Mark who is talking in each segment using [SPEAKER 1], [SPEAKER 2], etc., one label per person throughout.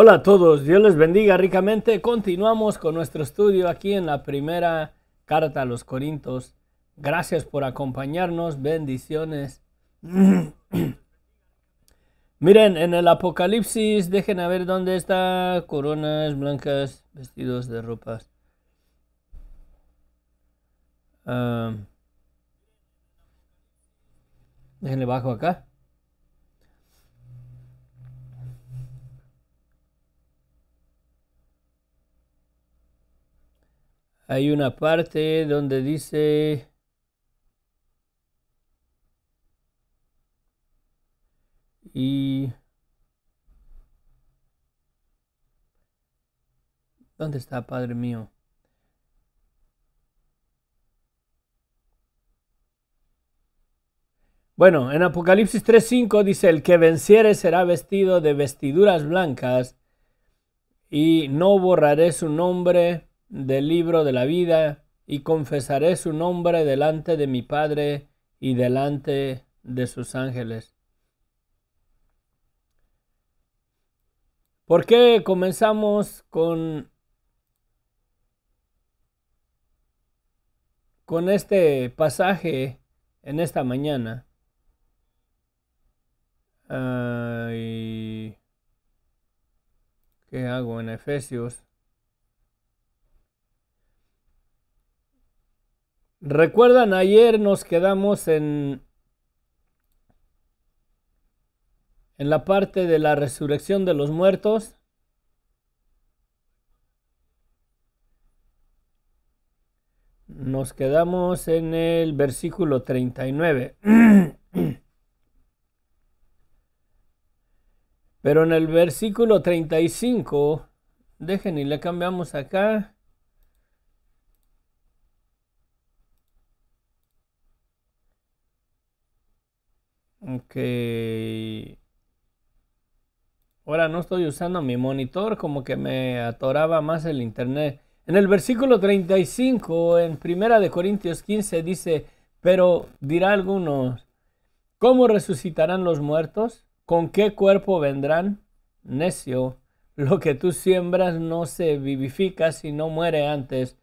[SPEAKER 1] Hola a todos, Dios les bendiga ricamente. Continuamos con nuestro estudio aquí en la primera carta a los Corintios. Gracias por acompañarnos, bendiciones. Miren, en el Apocalipsis, dejen a ver dónde está coronas blancas, vestidos de ropas. Ah, déjenle bajo acá. Hay una parte donde dice... Y... ¿Dónde está, Padre mío? Bueno, en Apocalipsis 3.5 dice, el que venciere será vestido de vestiduras blancas y no borraré su nombre del libro de la vida y confesaré su nombre delante de mi Padre y delante de sus ángeles. ¿Por qué comenzamos con, con este pasaje en esta mañana? ¿Qué hago en Efesios? Recuerdan, ayer nos quedamos en, en la parte de la resurrección de los muertos. Nos quedamos en el versículo 39. Pero en el versículo 35, dejen y le cambiamos acá. Ok. Ahora no estoy usando mi monitor, como que me atoraba más el internet. En el versículo 35, en Primera de Corintios 15, dice, pero dirá algunos, ¿cómo resucitarán los muertos? ¿Con qué cuerpo vendrán? Necio, lo que tú siembras no se vivifica si no muere antes,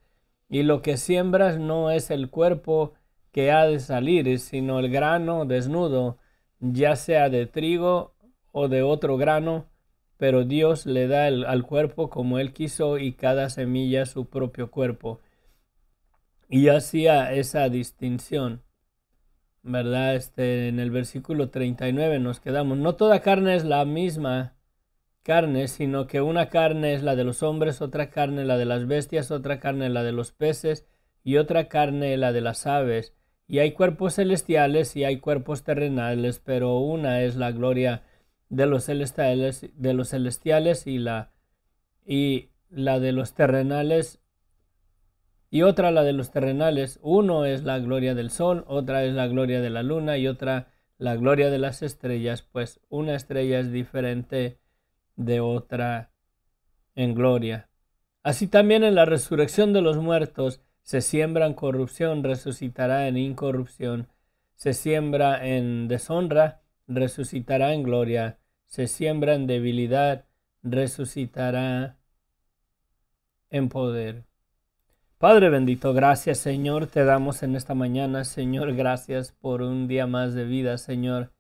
[SPEAKER 1] y lo que siembras no es el cuerpo que ha de salir, sino el grano desnudo ya sea de trigo o de otro grano, pero Dios le da al cuerpo como Él quiso y cada semilla su propio cuerpo. Y hacía esa distinción, ¿verdad? Este, en el versículo 39 nos quedamos. No toda carne es la misma carne, sino que una carne es la de los hombres, otra carne la de las bestias, otra carne la de los peces y otra carne la de las aves y hay cuerpos celestiales y hay cuerpos terrenales, pero una es la gloria de los celestiales, de los celestiales y la y la de los terrenales y otra la de los terrenales. Uno es la gloria del sol, otra es la gloria de la luna y otra la gloria de las estrellas, pues una estrella es diferente de otra en gloria. Así también en la resurrección de los muertos, se siembra en corrupción, resucitará en incorrupción. Se siembra en deshonra, resucitará en gloria. Se siembra en debilidad, resucitará en poder. Padre bendito, gracias Señor, te damos en esta mañana, Señor, gracias por un día más de vida, Señor.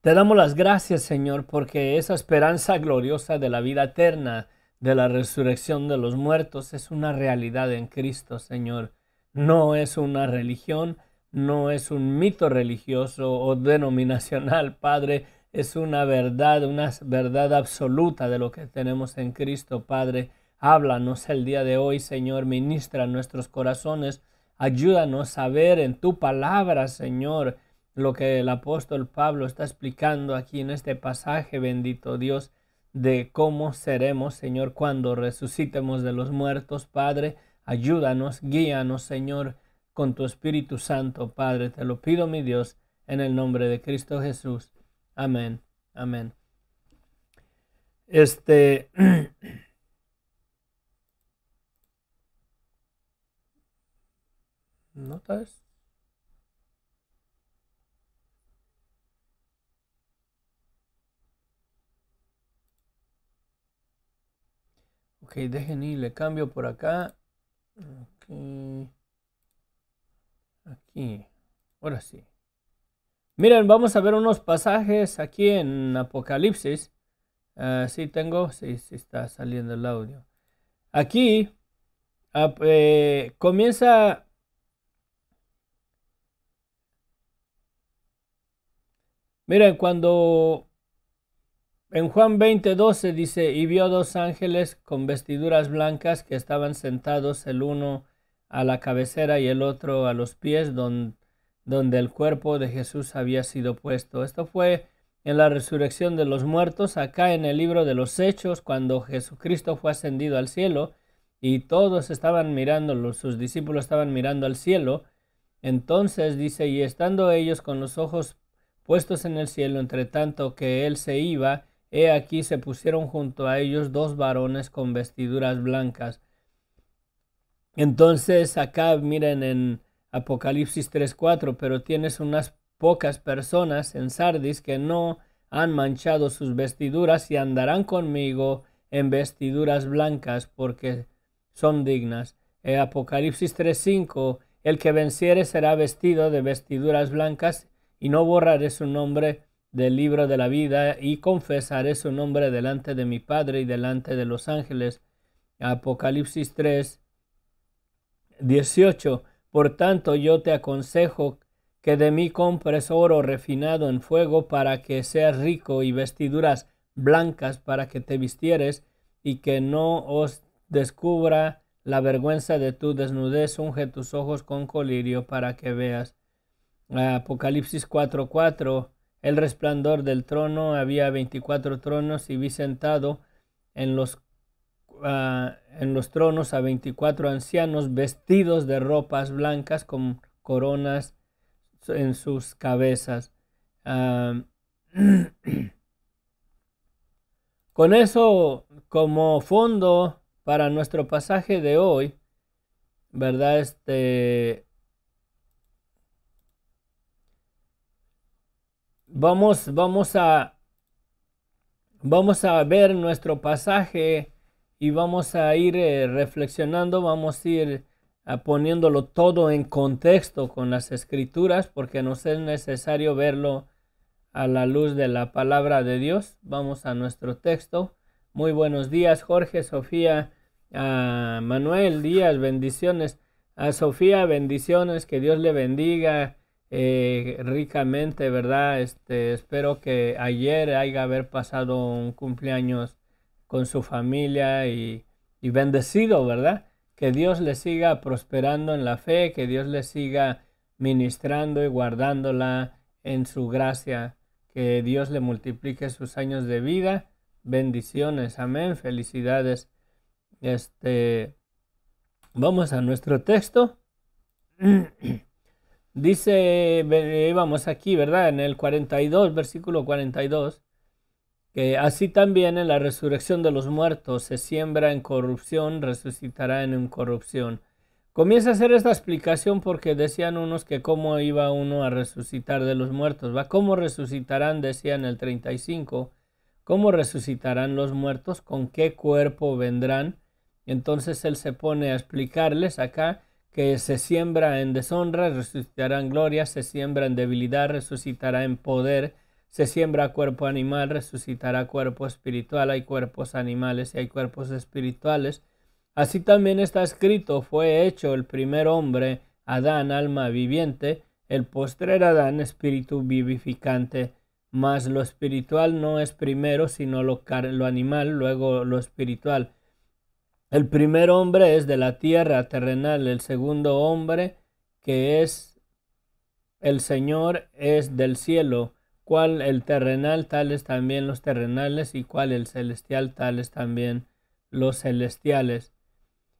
[SPEAKER 1] Te damos las gracias, Señor, porque esa esperanza gloriosa de la vida eterna de la resurrección de los muertos es una realidad en Cristo, Señor. No es una religión, no es un mito religioso o denominacional, Padre. Es una verdad, una verdad absoluta de lo que tenemos en Cristo, Padre. Háblanos el día de hoy, Señor. Ministra nuestros corazones. Ayúdanos a ver en tu palabra, Señor, lo que el apóstol Pablo está explicando aquí en este pasaje, bendito Dios de cómo seremos, Señor, cuando resucitemos de los muertos, Padre. Ayúdanos, guíanos, Señor, con tu Espíritu Santo, Padre. Te lo pido, mi Dios, en el nombre de Cristo Jesús. Amén. Amén. Este. ¿Notas? Ok, dejen y le cambio por acá. Aquí. Ahora sí. Miren, vamos a ver unos pasajes aquí en Apocalipsis. Ah, sí tengo, sí, sí está saliendo el audio. Aquí ah, eh, comienza Miren, cuando en Juan 20:12 dice, y vio dos ángeles con vestiduras blancas que estaban sentados el uno a la cabecera y el otro a los pies donde el cuerpo de Jesús había sido puesto. Esto fue en la resurrección de los muertos, acá en el libro de los Hechos, cuando Jesucristo fue ascendido al cielo y todos estaban mirando, sus discípulos estaban mirando al cielo. Entonces dice, y estando ellos con los ojos puestos en el cielo, entre tanto que él se iba, He aquí se pusieron junto a ellos dos varones con vestiduras blancas. Entonces acá miren en Apocalipsis 3.4, pero tienes unas pocas personas en Sardis que no han manchado sus vestiduras y andarán conmigo en vestiduras blancas porque son dignas. Eh, Apocalipsis 3.5, el que venciere será vestido de vestiduras blancas y no borraré su nombre del libro de la vida y confesaré su nombre delante de mi Padre y delante de los ángeles. Apocalipsis 3, 18. Por tanto yo te aconsejo que de mí compres oro refinado en fuego para que seas rico y vestiduras blancas para que te vistieres y que no os descubra la vergüenza de tu desnudez, unge tus ojos con colirio para que veas. Apocalipsis 4 el resplandor del trono, había veinticuatro tronos y vi sentado en los, ah, en los tronos a veinticuatro ancianos vestidos de ropas blancas con coronas en sus cabezas. Ah, con eso como fondo para nuestro pasaje de hoy, ¿verdad? Este, Vamos, vamos a, vamos a ver nuestro pasaje y vamos a ir eh, reflexionando, vamos a ir poniéndolo todo en contexto con las escrituras porque nos es necesario verlo a la luz de la palabra de Dios. Vamos a nuestro texto. Muy buenos días, Jorge, Sofía, a Manuel Díaz, bendiciones. A Sofía, bendiciones, que Dios le bendiga. Eh, ricamente, ¿verdad? Este, espero que ayer haya haber pasado un cumpleaños con su familia y, y bendecido, ¿verdad? Que Dios le siga prosperando en la fe, que Dios le siga ministrando y guardándola en su gracia, que Dios le multiplique sus años de vida, bendiciones, amén, felicidades. Este, vamos a nuestro texto. Dice, eh, vamos aquí, ¿verdad? En el 42, versículo 42, que así también en la resurrección de los muertos se siembra en corrupción, resucitará en incorrupción. Comienza a hacer esta explicación porque decían unos que cómo iba uno a resucitar de los muertos, ¿va? ¿Cómo resucitarán? Decían el 35. ¿Cómo resucitarán los muertos? ¿Con qué cuerpo vendrán? Entonces él se pone a explicarles acá que se siembra en deshonra, resucitará en gloria, se siembra en debilidad, resucitará en poder, se siembra cuerpo animal, resucitará cuerpo espiritual, hay cuerpos animales y hay cuerpos espirituales. Así también está escrito, fue hecho el primer hombre, Adán, alma viviente, el postrer Adán, espíritu vivificante. Mas lo espiritual no es primero, sino lo, lo animal, luego lo espiritual el primer hombre es de la tierra terrenal, el segundo hombre que es el Señor es del cielo, cual el terrenal tales también los terrenales y cual el celestial tales también los celestiales.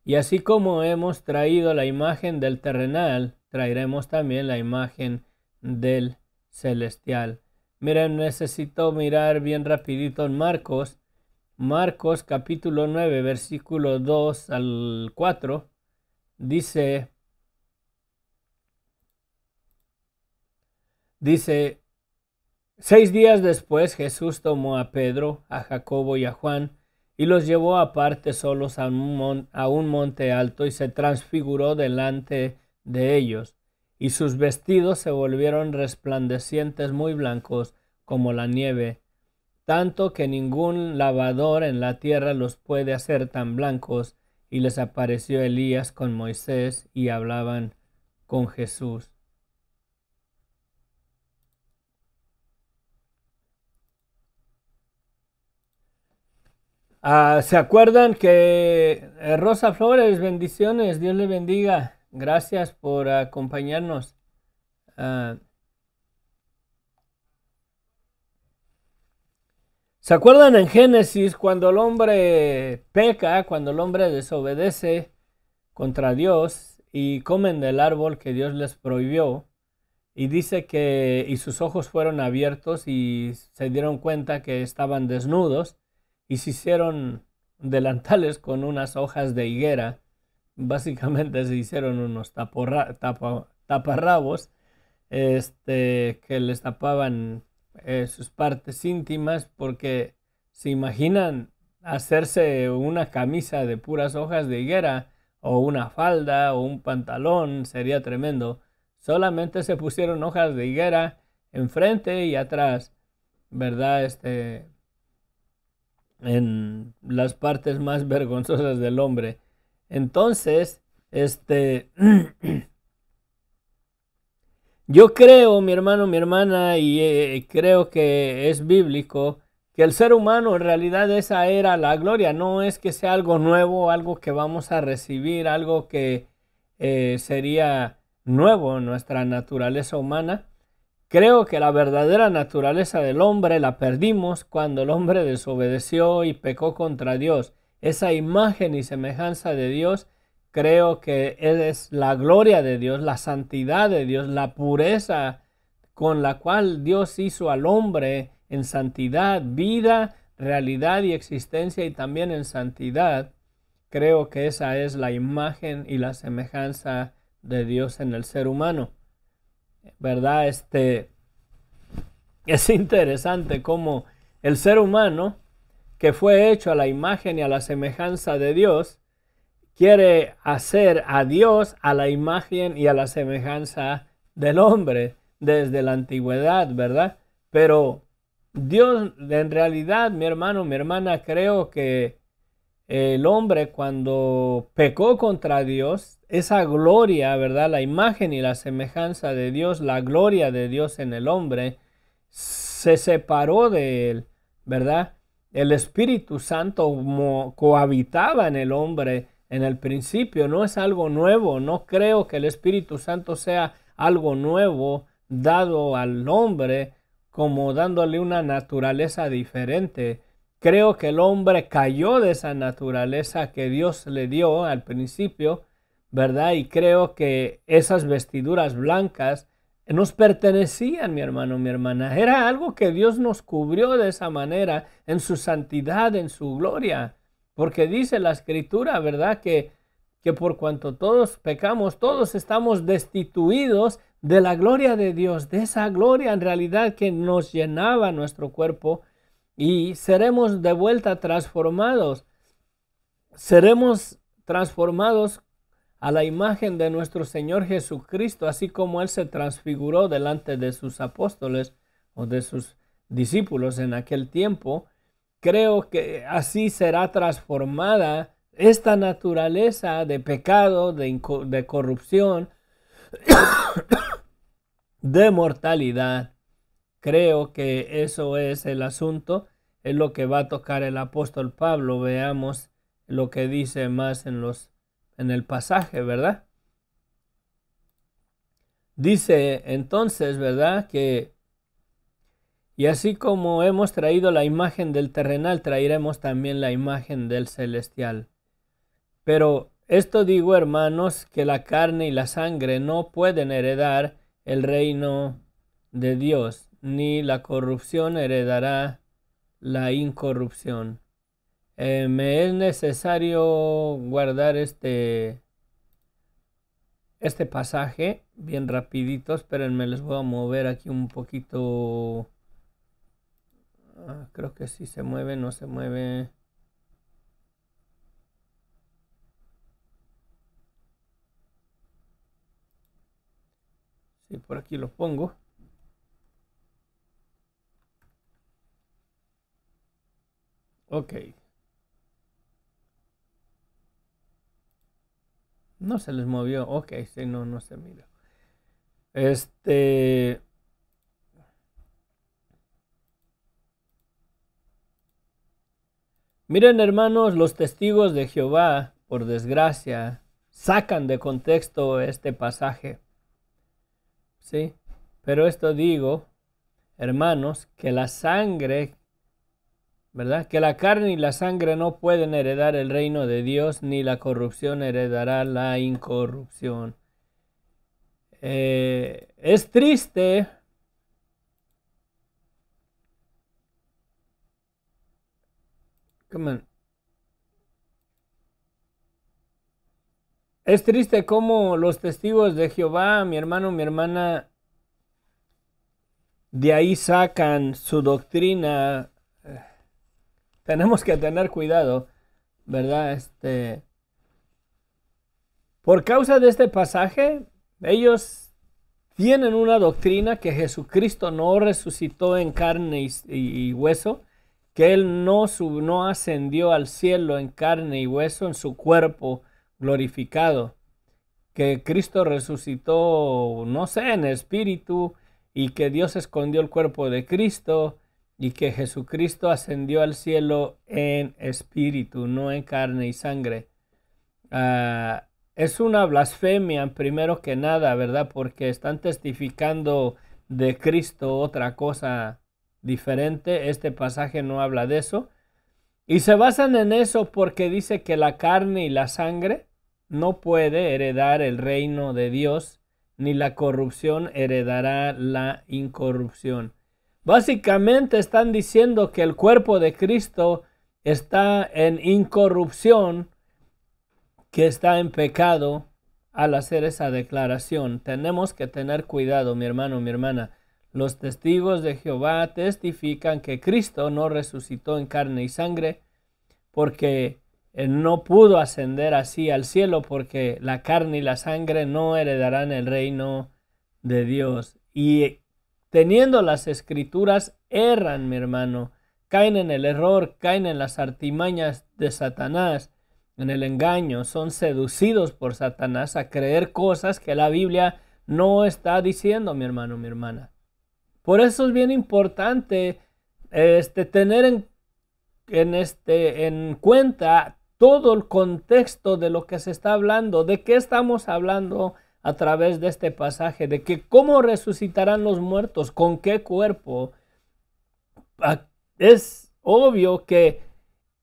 [SPEAKER 1] Y así como hemos traído la imagen del terrenal, traeremos también la imagen del celestial. Miren, necesito mirar bien rapidito en Marcos Marcos capítulo 9, versículo 2 al 4, dice, dice, seis días después Jesús tomó a Pedro, a Jacobo y a Juan, y los llevó aparte solos a un monte alto y se transfiguró delante de ellos, y sus vestidos se volvieron resplandecientes muy blancos como la nieve, tanto que ningún lavador en la tierra los puede hacer tan blancos. Y les apareció Elías con Moisés y hablaban con Jesús. Ah, ¿Se acuerdan que eh, Rosa Flores, bendiciones, Dios le bendiga, gracias por acompañarnos. Ah, ¿Se acuerdan en Génesis cuando el hombre peca, cuando el hombre desobedece contra Dios y comen del árbol que Dios les prohibió? Y dice que y sus ojos fueron abiertos y se dieron cuenta que estaban desnudos y se hicieron delantales con unas hojas de higuera. Básicamente se hicieron unos taparrabos este, que les tapaban eh, sus partes íntimas porque se imaginan hacerse una camisa de puras hojas de higuera o una falda o un pantalón, sería tremendo. Solamente se pusieron hojas de higuera enfrente y atrás, ¿verdad? Este, en las partes más vergonzosas del hombre. Entonces, este... Yo creo, mi hermano, mi hermana, y eh, eh, creo que es bíblico, que el ser humano en realidad esa era la gloria, no es que sea algo nuevo, algo que vamos a recibir, algo que eh, sería nuevo en nuestra naturaleza humana. Creo que la verdadera naturaleza del hombre la perdimos cuando el hombre desobedeció y pecó contra Dios. Esa imagen y semejanza de Dios creo que es la gloria de Dios, la santidad de Dios, la pureza con la cual Dios hizo al hombre en santidad, vida, realidad y existencia y también en santidad. Creo que esa es la imagen y la semejanza de Dios en el ser humano. ¿Verdad? Este es interesante cómo el ser humano que fue hecho a la imagen y a la semejanza de Dios quiere hacer a Dios a la imagen y a la semejanza del hombre desde la antigüedad, ¿verdad? Pero Dios, en realidad, mi hermano, mi hermana, creo que el hombre cuando pecó contra Dios, esa gloria, ¿verdad? La imagen y la semejanza de Dios, la gloria de Dios en el hombre, se separó de él, ¿verdad? El Espíritu Santo cohabitaba en el hombre en el principio, no es algo nuevo, no creo que el Espíritu Santo sea algo nuevo dado al hombre como dándole una naturaleza diferente. Creo que el hombre cayó de esa naturaleza que Dios le dio al principio, ¿verdad? Y creo que esas vestiduras blancas nos pertenecían, mi hermano, mi hermana. Era algo que Dios nos cubrió de esa manera, en su santidad, en su gloria. Porque dice la escritura, ¿verdad? Que, que por cuanto todos pecamos, todos estamos destituidos de la gloria de Dios, de esa gloria en realidad que nos llenaba nuestro cuerpo y seremos de vuelta transformados. Seremos transformados a la imagen de nuestro Señor Jesucristo, así como Él se transfiguró delante de sus apóstoles o de sus discípulos en aquel tiempo. Creo que así será transformada esta naturaleza de pecado, de, de corrupción, de mortalidad. Creo que eso es el asunto, es lo que va a tocar el apóstol Pablo. Veamos lo que dice más en los en el pasaje, ¿verdad? Dice entonces, ¿verdad? Que y así como hemos traído la imagen del terrenal, traeremos también la imagen del celestial. Pero esto digo, hermanos, que la carne y la sangre no pueden heredar el reino de Dios, ni la corrupción heredará la incorrupción. Eh, me es necesario guardar este, este pasaje bien rapiditos, pero me les voy a mover aquí un poquito Ah, creo que si se mueve, no se mueve. Si sí, por aquí lo pongo. Ok. No se les movió. Ok, sí, no, no se mira. Este. Miren hermanos, los testigos de Jehová, por desgracia, sacan de contexto este pasaje. ¿Sí? Pero esto digo, hermanos, que la sangre, ¿verdad? Que la carne y la sangre no pueden heredar el reino de Dios, ni la corrupción heredará la incorrupción. Eh, es triste Es triste cómo los testigos de Jehová, mi hermano, mi hermana, de ahí sacan su doctrina. Tenemos que tener cuidado, ¿verdad? Este, por causa de este pasaje, ellos tienen una doctrina que Jesucristo no resucitó en carne y hueso, que Él no, no ascendió al cielo en carne y hueso en su cuerpo glorificado, que Cristo resucitó, no sé, en espíritu, y que Dios escondió el cuerpo de Cristo, y que Jesucristo ascendió al cielo en espíritu, no en carne y sangre. Ah, es una blasfemia, primero que nada, ¿verdad? Porque están testificando de Cristo otra cosa diferente. Este pasaje no habla de eso. Y se basan en eso porque dice que la carne y la sangre no puede heredar el reino de Dios, ni la corrupción heredará la incorrupción. Básicamente están diciendo que el cuerpo de Cristo está en incorrupción, que está en pecado al hacer esa declaración. Tenemos que tener cuidado, mi hermano, mi hermana. Los testigos de Jehová testifican que Cristo no resucitó en carne y sangre, porque no pudo ascender así al cielo, porque la carne y la sangre no heredarán el reino de Dios. Y teniendo las escrituras, erran, mi hermano, caen en el error, caen en las artimañas de Satanás, en el engaño, son seducidos por Satanás a creer cosas que la Biblia no está diciendo, mi hermano, mi hermana. Por eso es bien importante este, tener en, este, en cuenta todo el contexto de lo que se está hablando, de qué estamos hablando a través de este pasaje, de que cómo resucitarán los muertos, con qué cuerpo. Ah, es obvio que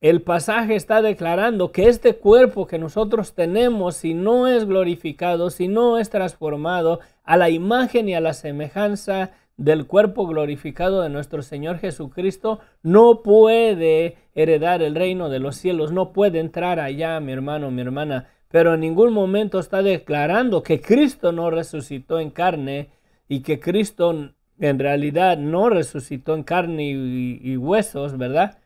[SPEAKER 1] el pasaje está declarando que este cuerpo que nosotros tenemos, si no es glorificado, si no es transformado a la imagen y a la semejanza del cuerpo glorificado de nuestro Señor Jesucristo no puede heredar el reino de los cielos, no puede entrar allá, mi hermano, mi hermana, pero en ningún momento está declarando que Cristo no resucitó en carne y que Cristo en realidad no resucitó en carne y, huesos, ¿verdad?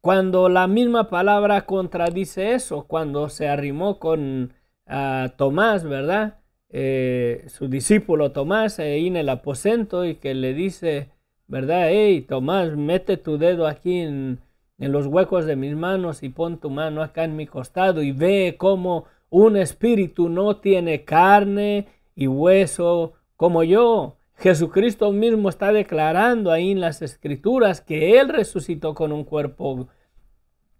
[SPEAKER 1] Cuando la misma palabra contradice eso, cuando se arrimó con ah, Tomás, ¿verdad? Eh, su discípulo Tomás ahí e en el aposento y que le dice, ¿verdad? Hey, Tomás, mete tu dedo aquí en, en los huecos de mis manos y pon tu mano acá en mi costado y ve cómo un espíritu no tiene carne y hueso como yo. Jesucristo mismo está declarando ahí en las escrituras que Él resucitó con un cuerpo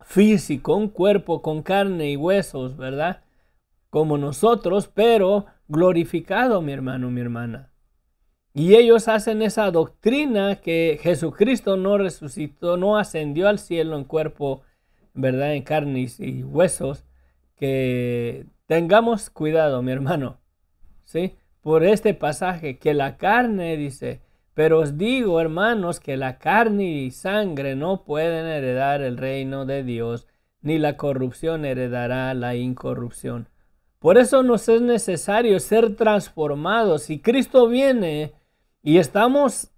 [SPEAKER 1] físico, un cuerpo con carne y huesos, ¿verdad? Como nosotros, pero glorificado, mi hermano, mi hermana. Y ellos hacen esa doctrina que Jesucristo no resucitó, no ascendió al cielo en cuerpo, ¿verdad? En carnes y huesos. Que tengamos cuidado, mi hermano, ¿sí? Por este pasaje, que la carne dice, pero os digo, hermanos, que la carne y sangre no pueden heredar el reino de Dios, ni la corrupción heredará la incorrupción. Por eso nos es necesario ser transformados. Si Cristo viene y estamos,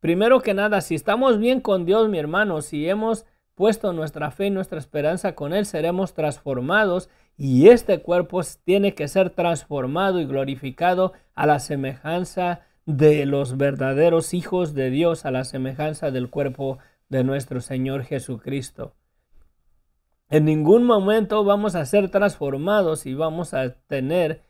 [SPEAKER 1] primero que nada, si estamos bien con Dios, mi hermano, si hemos puesto nuestra fe y nuestra esperanza con Él, seremos transformados y este cuerpo tiene que ser transformado y glorificado a la semejanza de los verdaderos hijos de Dios, a la semejanza del cuerpo de nuestro Señor Jesucristo. En ningún momento vamos a ser transformados y vamos a tener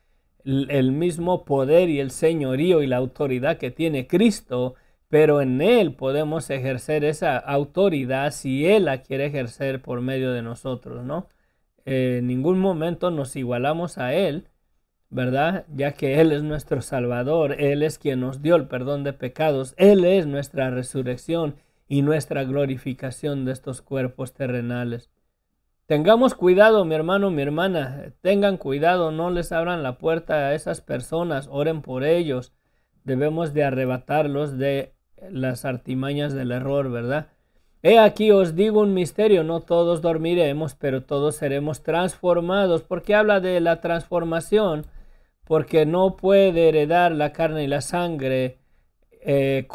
[SPEAKER 1] el mismo poder y el señorío y la autoridad que tiene Cristo, pero en Él podemos ejercer esa autoridad si Él la quiere ejercer por medio de nosotros, ¿no? Eh, en ningún momento nos igualamos a Él, ¿verdad? Ya que Él es nuestro Salvador, Él es quien nos dio el perdón de pecados, Él es nuestra resurrección y nuestra glorificación de estos cuerpos terrenales. Tengamos cuidado, mi hermano, mi hermana. Tengan cuidado, no les abran la puerta a esas personas, oren por ellos. Debemos de arrebatarlos de las artimañas del error, ¿verdad? He aquí os digo un misterio, no todos dormiremos, pero todos seremos transformados, porque habla de la transformación, porque no puede heredar la carne y la sangre eh,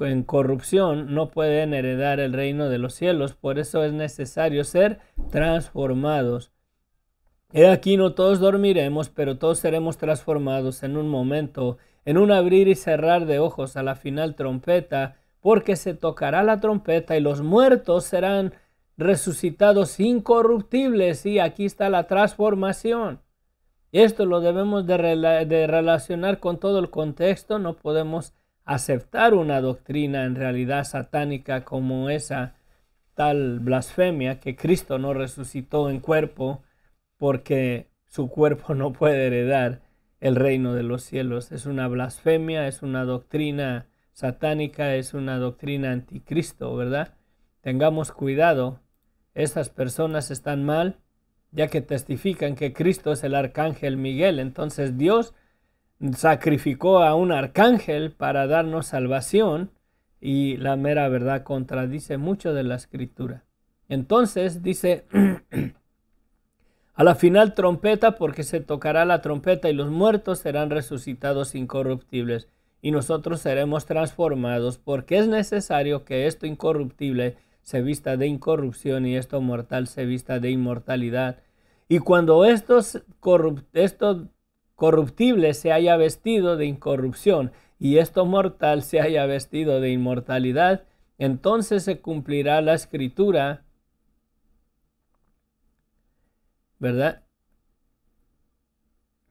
[SPEAKER 1] en corrupción no pueden heredar el reino de los cielos, por eso es necesario ser transformados. He aquí no todos dormiremos, pero todos seremos transformados en un momento, en un abrir y cerrar de ojos a la final trompeta, porque se tocará la trompeta y los muertos serán resucitados incorruptibles. Y aquí está la transformación. Esto lo debemos de relacionar con todo el contexto, no podemos aceptar una doctrina en realidad satánica como esa tal blasfemia que Cristo no resucitó en cuerpo porque su cuerpo no puede heredar el reino de los cielos. Es una blasfemia, es una doctrina satánica, es una doctrina anticristo, ¿verdad? Tengamos cuidado, esas personas están mal, ya que testifican que Cristo es el arcángel Miguel, entonces Dios sacrificó a un arcángel para darnos salvación y la mera verdad contradice mucho de la escritura. Entonces dice, a la final trompeta, porque se tocará la trompeta y los muertos serán resucitados incorruptibles y nosotros seremos transformados, porque es necesario que esto incorruptible se vista de incorrupción y esto mortal se vista de inmortalidad. Y cuando esto, esto corruptible se haya vestido de incorrupción y esto mortal se haya vestido de inmortalidad, entonces se cumplirá la escritura, ¿verdad?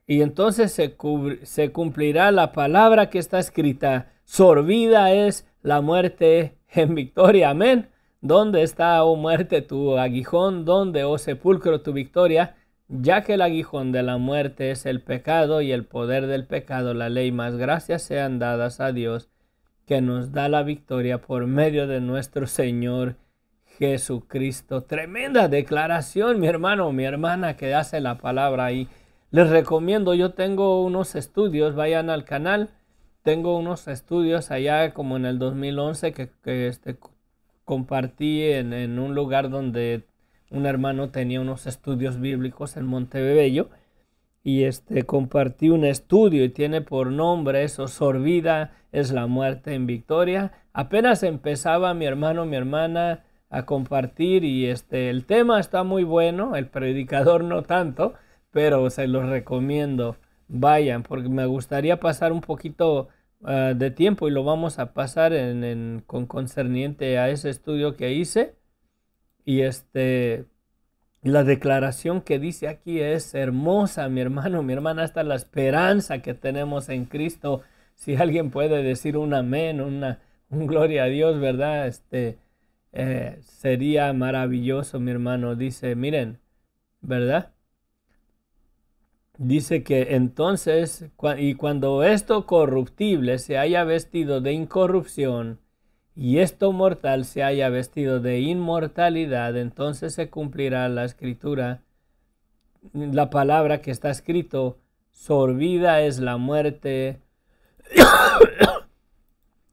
[SPEAKER 1] Y entonces se, se cumplirá la palabra que está escrita, sorbida es la muerte en victoria, amén. ¿Dónde está, oh muerte, tu aguijón? ¿Dónde, oh sepulcro, tu victoria? ya que el aguijón de la muerte es el pecado y el poder del pecado la ley, más gracias sean dadas a Dios, que nos da la victoria por medio de nuestro Señor Jesucristo. Tremenda declaración, mi hermano, mi hermana que hace la palabra ahí. Les recomiendo, yo tengo unos estudios, vayan al canal, tengo unos estudios allá como en el 2011 que, este, compartí en un lugar donde un hermano tenía unos estudios bíblicos en Montebello y este compartí un estudio y tiene por nombre eso, Sorvida es la muerte en victoria. Apenas empezaba mi hermano, mi hermana a compartir y este el tema está muy bueno, el predicador no tanto, pero se los recomiendo. Vayan, porque me gustaría pasar un poquito ah, de tiempo y lo vamos a pasar en, con concerniente a ese estudio que hice y este, la declaración que dice aquí es hermosa, mi hermano, mi hermana, hasta la esperanza que tenemos en Cristo. Si alguien puede decir un amén, una, un gloria a Dios, ¿verdad? Este, eh, sería maravilloso, mi hermano. Dice, miren, ¿verdad? Dice que entonces, y cuando esto corruptible se haya vestido de incorrupción, y esto mortal se haya vestido de inmortalidad, entonces se cumplirá la escritura, la palabra que está escrito, sorbida es la muerte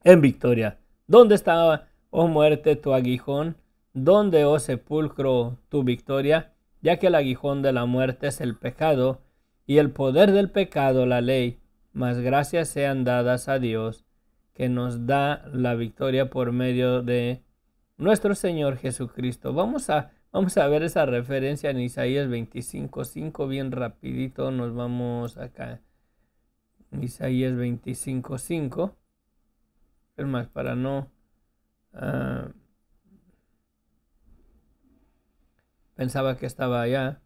[SPEAKER 1] en victoria. ¿Dónde está, oh muerte, tu aguijón? ¿Dónde, oh sepulcro, tu victoria? Ya que el aguijón de la muerte es el pecado, y el poder del pecado la ley, mas gracias sean dadas a Dios que nos da la victoria por medio de nuestro Señor Jesucristo. Vamos a, vamos a ver esa referencia en Isaías 25.5 bien rapidito. Nos vamos acá. Isaías 25.5. Es más, para no... Ah, pensaba que estaba allá.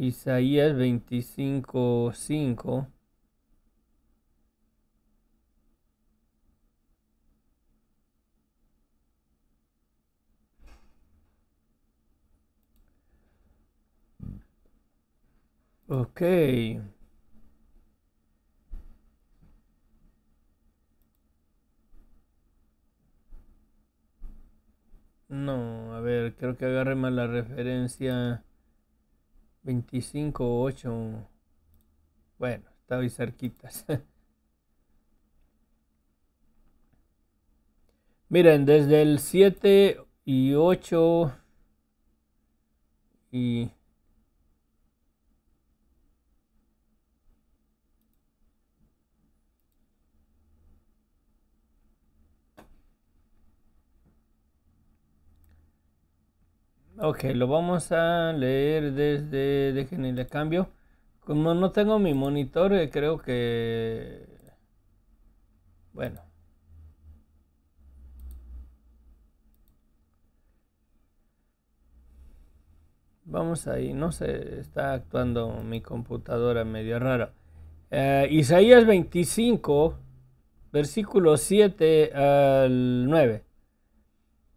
[SPEAKER 1] Isaías 25:5. Ok. No, a ver, creo que agarre mal la referencia. 25, 8. Bueno, está ahí cerquitas. Miren, desde el 7 y 8 y Ok, lo vamos a leer desde, déjenme le cambio. Como no tengo mi monitor, eh, creo que... Bueno. Vamos ahí, no sé, está actuando mi computadora medio rara. Eh, Isaías 25, versículo 7 al 9.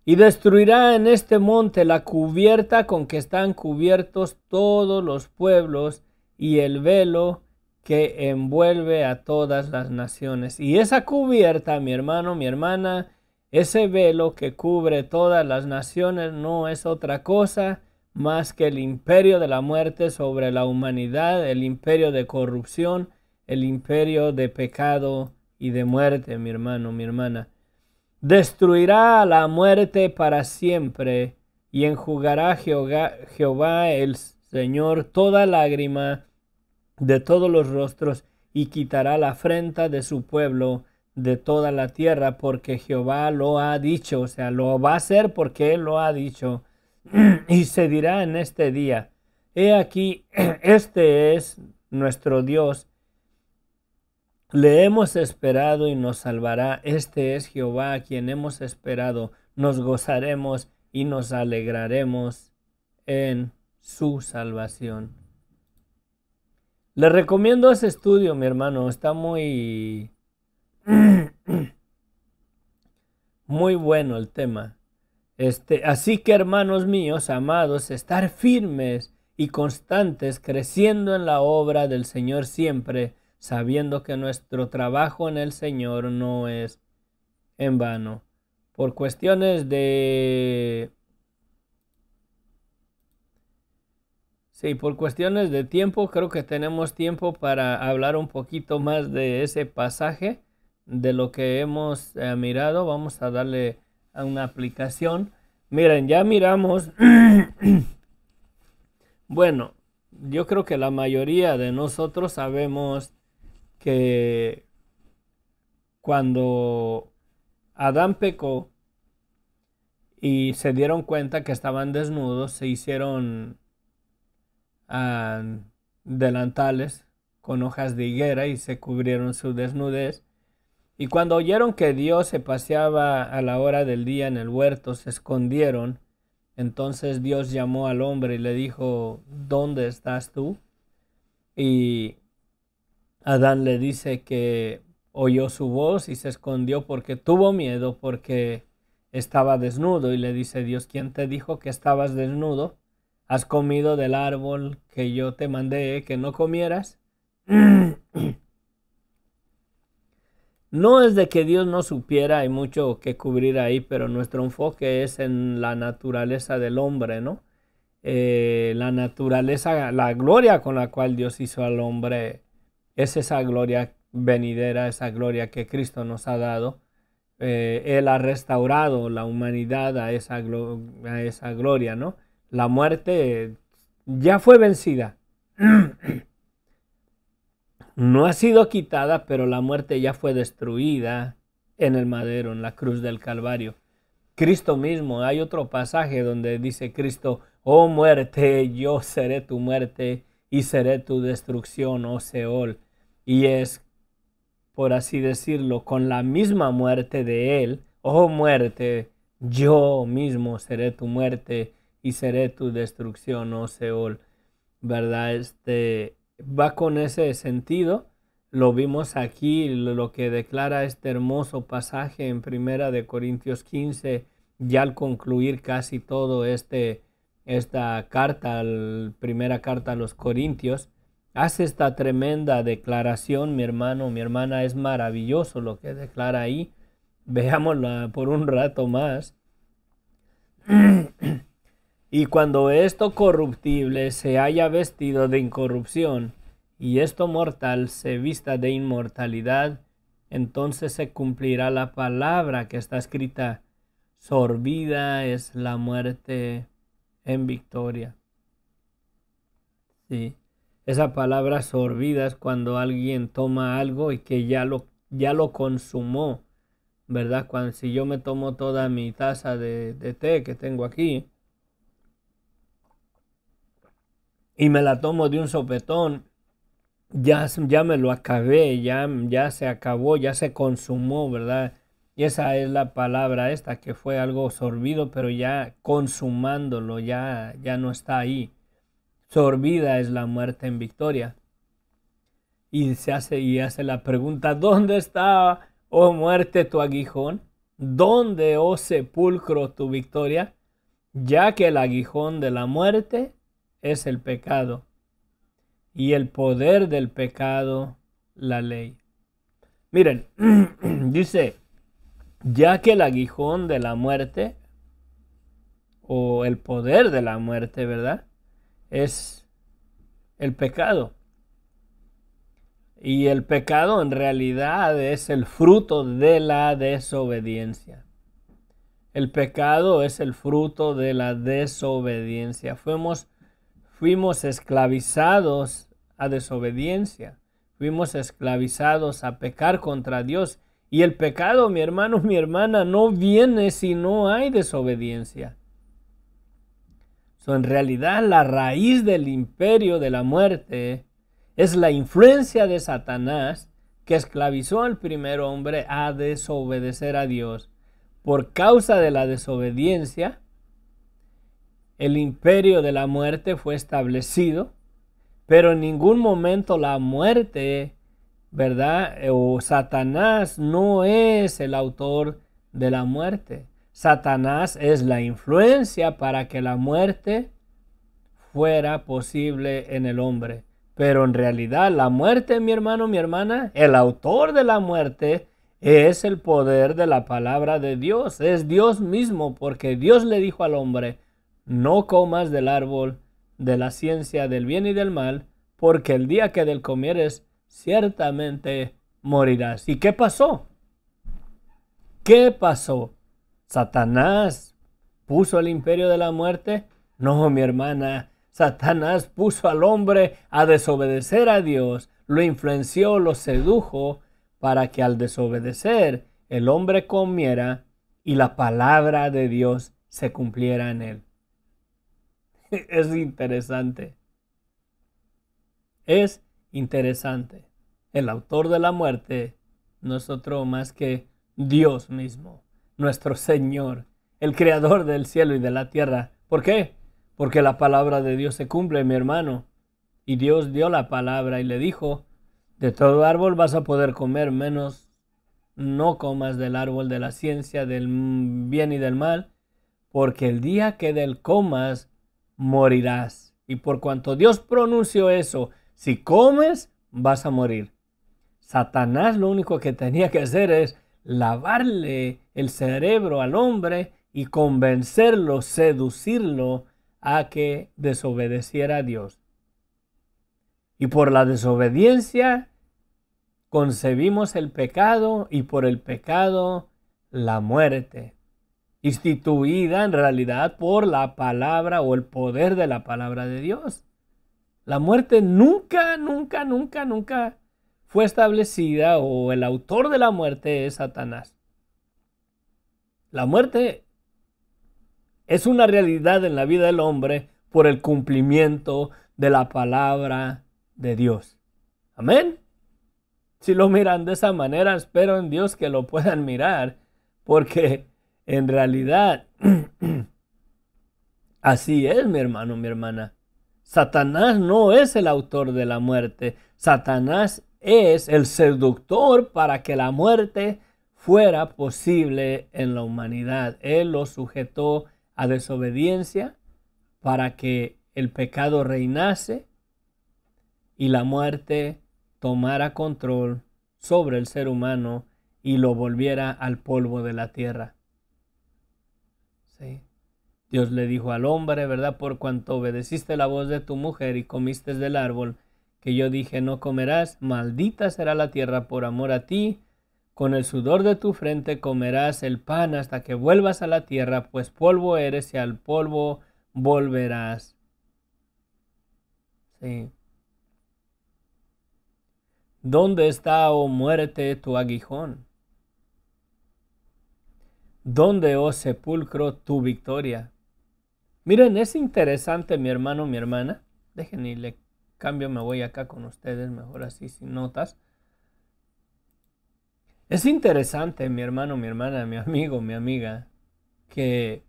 [SPEAKER 1] Y destruirá en este monte la cubierta con que están cubiertos todos los pueblos y el velo que envuelve a todas las naciones. Y esa cubierta, mi hermano, mi hermana, ese velo que cubre todas las naciones no es otra cosa más que el imperio de la muerte sobre la humanidad, el imperio de corrupción, el imperio de pecado y de muerte, mi hermano, mi hermana. Destruirá la muerte para siempre y enjugará Jehová, el Señor toda lágrima de todos los rostros y quitará la afrenta de su pueblo de toda la tierra porque Jehová lo ha dicho, o sea, lo va a hacer porque Él lo ha dicho y se dirá en este día, he aquí, este es nuestro Dios le hemos esperado y nos salvará. Este es Jehová a quien hemos esperado. Nos gozaremos y nos alegraremos en su salvación. Le recomiendo ese estudio, mi hermano. Está muy... muy bueno el tema. Este, así que, hermanos míos, amados, estar firmes y constantes, creciendo en la obra del Señor siempre sabiendo que nuestro trabajo en el Señor no es en vano. Por cuestiones de... Sí, por cuestiones de tiempo, creo que tenemos tiempo para hablar un poquito más de ese pasaje, de lo que hemos eh, mirado. Vamos a darle a una aplicación. Miren, ya miramos. bueno, yo creo que la mayoría de nosotros sabemos que cuando Adán pecó y se dieron cuenta que estaban desnudos, se hicieron ah, delantales con hojas de higuera y se cubrieron su desnudez. Y cuando oyeron que Dios se paseaba a la hora del día en el huerto, se escondieron. Entonces Dios llamó al hombre y le dijo, ¿dónde estás tú? Y Adán le dice que oyó su voz y se escondió porque tuvo miedo, porque estaba desnudo. Y le dice Dios, ¿quién te dijo que estabas desnudo? ¿Has comido del árbol que yo te mandé que no comieras? No es de que Dios no supiera, hay mucho que cubrir ahí, pero nuestro enfoque es en la naturaleza del hombre, ¿no? Eh, la naturaleza, la gloria con la cual Dios hizo al hombre es esa gloria venidera, esa gloria que Cristo nos ha dado. Eh, él ha restaurado la humanidad a esa, a esa gloria, ¿no? La muerte ya fue vencida. no ha sido quitada, pero la muerte ya fue destruida en el madero, en la cruz del Calvario. Cristo mismo, hay otro pasaje donde dice Cristo, oh muerte, yo seré tu muerte, y seré tu destrucción, oh Seol. Y es, por así decirlo, con la misma muerte de él, oh muerte, yo mismo seré tu muerte y seré tu destrucción, oh Seol. ¿Verdad? Este va con ese sentido. Lo vimos aquí, lo que declara este hermoso pasaje en Primera de Corintios 15, ya al concluir casi todo este esta carta, la primera carta a los Corintios, hace esta tremenda declaración, mi hermano, mi hermana, es maravilloso lo que declara ahí. Veámosla por un rato más. y cuando esto corruptible se haya vestido de incorrupción y esto mortal se vista de inmortalidad, entonces se cumplirá la palabra que está escrita, sorbida es la muerte en victoria. Sí. Esas palabras sorbidas cuando alguien toma algo y que ya lo, ya lo consumó, ¿verdad? Cuando, si yo me tomo toda mi taza de, té que tengo aquí y me la tomo de un sopetón, ya, ya me lo acabé, ya, ya se acabó, ya se consumó, ¿verdad? Y esa es la palabra esta, que fue algo sorbido, pero ya consumándolo, ya, ya no está ahí. Sorbida es la muerte en victoria. Y se hace, y hace la pregunta, ¿dónde está, oh muerte, tu aguijón? ¿Dónde, oh sepulcro, tu victoria? Ya que el aguijón de la muerte es el pecado y el poder del pecado, la ley. Miren, dice ya que el aguijón de la muerte o el poder de la muerte, ¿verdad? Es el pecado. Y el pecado en realidad es el fruto de la desobediencia. El pecado es el fruto de la desobediencia. Fuimos, fuimos esclavizados a desobediencia. Fuimos esclavizados a pecar contra Dios y el pecado, mi hermano, mi hermana, no viene si no hay desobediencia. en realidad, la raíz del imperio de la muerte es la influencia de Satanás que esclavizó al primer hombre a desobedecer a Dios. Por causa de la desobediencia, el imperio de la muerte fue establecido, pero en ningún momento la muerte ¿verdad? O Satanás no es el autor de la muerte. Satanás es la influencia para que la muerte fuera posible en el hombre. Pero en realidad la muerte, mi hermano, mi hermana, el autor de la muerte es el poder de la palabra de Dios, es Dios mismo, porque Dios le dijo al hombre, no comas del árbol de la ciencia del bien y del mal, porque el día que del comieres ciertamente morirás. ¿Y qué pasó? ¿Qué pasó? Satanás puso el imperio de la muerte. No, mi hermana, Satanás puso al hombre a desobedecer a Dios, lo influenció, lo sedujo, para que al desobedecer el hombre comiera y la palabra de Dios se cumpliera en él. Es interesante. Es interesante. El autor de la muerte no es otro más que Dios mismo, nuestro Señor, el creador del cielo y de la tierra. ¿Por qué? Porque la palabra de Dios se cumple, mi hermano. Y Dios dio la palabra y le dijo, de todo árbol vas a poder comer menos, no comas del árbol de la ciencia, del bien y del mal, porque el día que del comas, morirás. Y por cuanto Dios pronunció eso, si comes, vas a morir. Satanás lo único que tenía que hacer es lavarle el cerebro al hombre y convencerlo, seducirlo a que desobedeciera a Dios. Y por la desobediencia concebimos el pecado y por el pecado la muerte, instituida en realidad por la palabra o el poder de la palabra de Dios. La muerte nunca, nunca, nunca, nunca fue establecida o el autor de la muerte es Satanás. La muerte es una realidad en la vida del hombre por el cumplimiento de la palabra de Dios. Amén. Si lo miran de esa manera, espero en Dios que lo puedan mirar, porque en realidad así es, mi hermano, mi hermana. Satanás no es el autor de la muerte. Satanás es el seductor para que la muerte fuera posible en la humanidad. Él lo sujetó a desobediencia para que el pecado reinase y la muerte tomara control sobre el ser humano y lo volviera al polvo de la tierra. ¿Sí? Dios le dijo al hombre, ¿verdad? Por cuanto obedeciste la voz de tu mujer y comiste del árbol que yo dije no comerás, maldita será la tierra por amor a ti. Con el sudor de tu frente comerás el pan hasta que vuelvas a la tierra, pues polvo eres y al polvo volverás. Sí. ¿Dónde está, oh muerte, tu aguijón? ¿Dónde, oh sepulcro, tu victoria? Miren, es interesante, mi hermano, mi hermana. Dejen y le cambio, me voy acá con ustedes, mejor así sin notas. Es interesante, mi hermano, mi hermana, mi amigo, mi amiga, que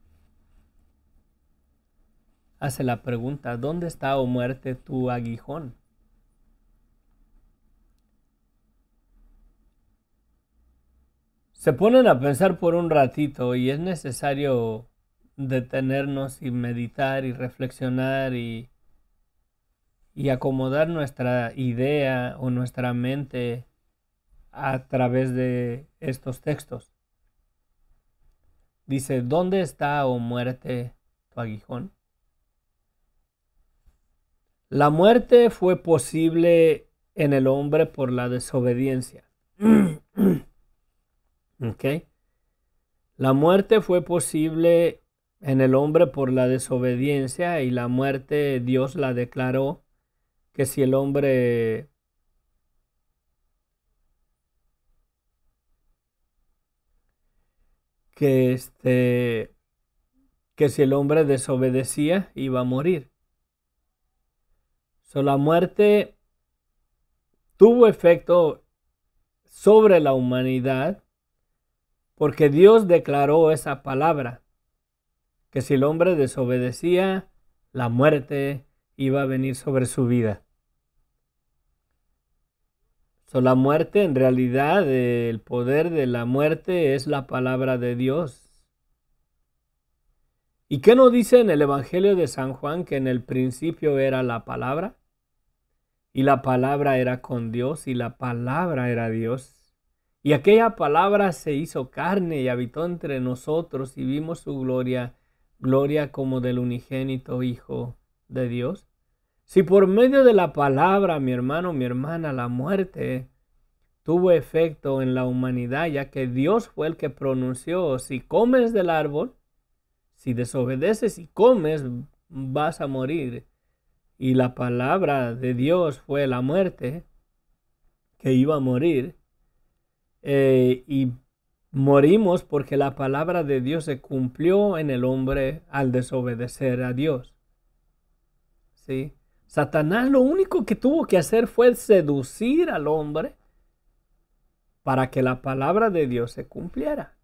[SPEAKER 1] hace la pregunta, ¿dónde está o muerte tu aguijón? Se ponen a pensar por un ratito y es necesario detenernos y meditar y reflexionar y, acomodar nuestra idea o nuestra mente a través de estos textos. Dice, ¿dónde está o oh muerte tu aguijón? La muerte fue posible en el hombre por la desobediencia. ¿Ok? La muerte fue posible en el hombre por la desobediencia y la muerte Dios la declaró que si el hombre que este que si el hombre desobedecía iba a morir. So, la muerte tuvo efecto sobre la humanidad porque Dios declaró esa palabra que si el hombre desobedecía, la muerte iba a venir sobre su vida. So, la muerte, en realidad, el poder de la muerte es la palabra de Dios. ¿Y qué nos dice en el Evangelio de San Juan que en el principio era la palabra? Y la palabra era con Dios y la palabra era Dios. Y aquella palabra se hizo carne y habitó entre nosotros y vimos su gloria, gloria como del unigénito Hijo de Dios? Si por medio de la palabra, mi hermano, mi hermana, la muerte tuvo efecto en la humanidad, ya que Dios fue el que pronunció, si comes del árbol, si desobedeces y comes, vas a morir. Y la palabra de Dios fue la muerte, que iba a morir. Eh, y Morimos porque la palabra de Dios se cumplió en el hombre al desobedecer a Dios. ¿Sí? Satanás lo único que tuvo que hacer fue seducir al hombre para que la palabra de Dios se cumpliera.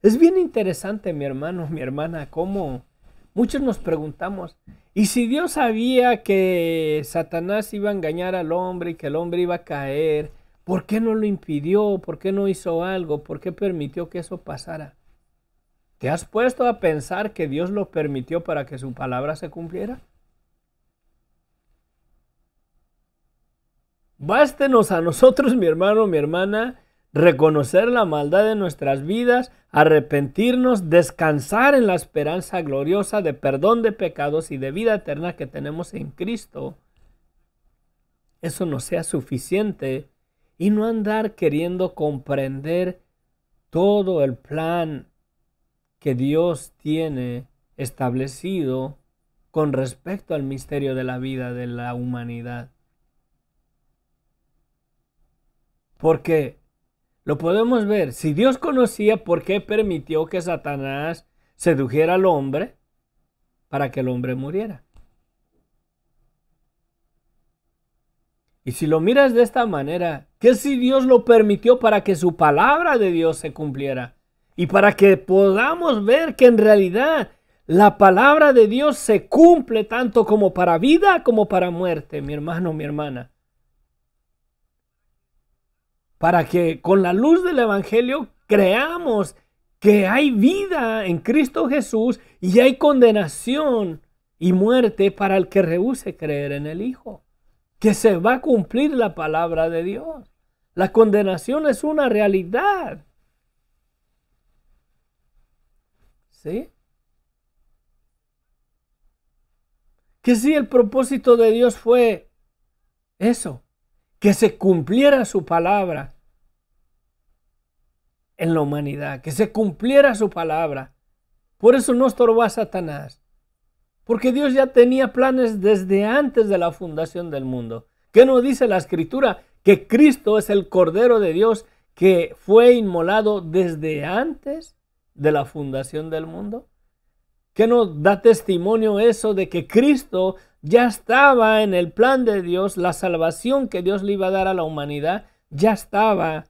[SPEAKER 1] Es bien interesante, mi hermano, mi hermana, cómo muchos nos preguntamos, ¿y si Dios sabía que Satanás iba a engañar al hombre y que el hombre iba a caer? ¿Por qué no lo impidió? ¿Por qué no hizo algo? ¿Por qué permitió que eso pasara? ¿Te has puesto a pensar que Dios lo permitió para que su palabra se cumpliera? Bástenos a nosotros, mi hermano, mi hermana, reconocer la maldad de nuestras vidas, arrepentirnos, descansar en la esperanza gloriosa de perdón de pecados y de vida eterna que tenemos en Cristo. Eso no sea suficiente y no andar queriendo comprender todo el plan que Dios tiene establecido con respecto al misterio de la vida de la humanidad. Porque lo podemos ver, si Dios conocía por qué permitió que Satanás sedujera al hombre para que el hombre muriera. Y si lo miras de esta manera, ¿qué si Dios lo permitió para que su palabra de Dios se cumpliera? Y para que podamos ver que en realidad la palabra de Dios se cumple tanto como para vida como para muerte, mi hermano, mi hermana. Para que con la luz del Evangelio creamos que hay vida en Cristo Jesús y hay condenación y muerte para el que rehúse creer en el Hijo que se va a cumplir la palabra de Dios. La condenación es una realidad. ¿Sí? Que si el propósito de Dios fue eso, que se cumpliera su palabra en la humanidad, que se cumpliera su palabra. Por eso no estorbó a Satanás. Porque Dios ya tenía planes desde antes de la fundación del mundo. ¿Qué nos dice la escritura? Que Cristo es el Cordero de Dios que fue inmolado desde antes de la fundación del mundo. ¿Qué nos da testimonio eso de que Cristo ya estaba en el plan de Dios, la salvación que Dios le iba a dar a la humanidad, ya estaba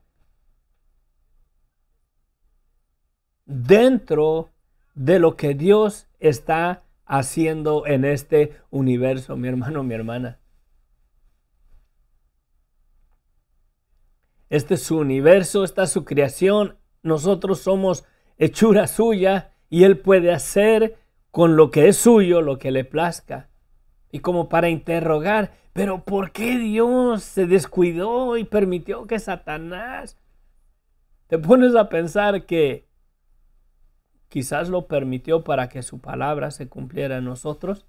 [SPEAKER 1] dentro de lo que Dios está haciendo en este universo, mi hermano, mi hermana. Este es su universo, esta es su creación. Nosotros somos hechura suya y Él puede hacer con lo que es suyo lo que le plazca. Y como para interrogar, pero ¿por qué Dios se descuidó y permitió que Satanás? Te pones a pensar que Quizás lo permitió para que su palabra se cumpliera en nosotros.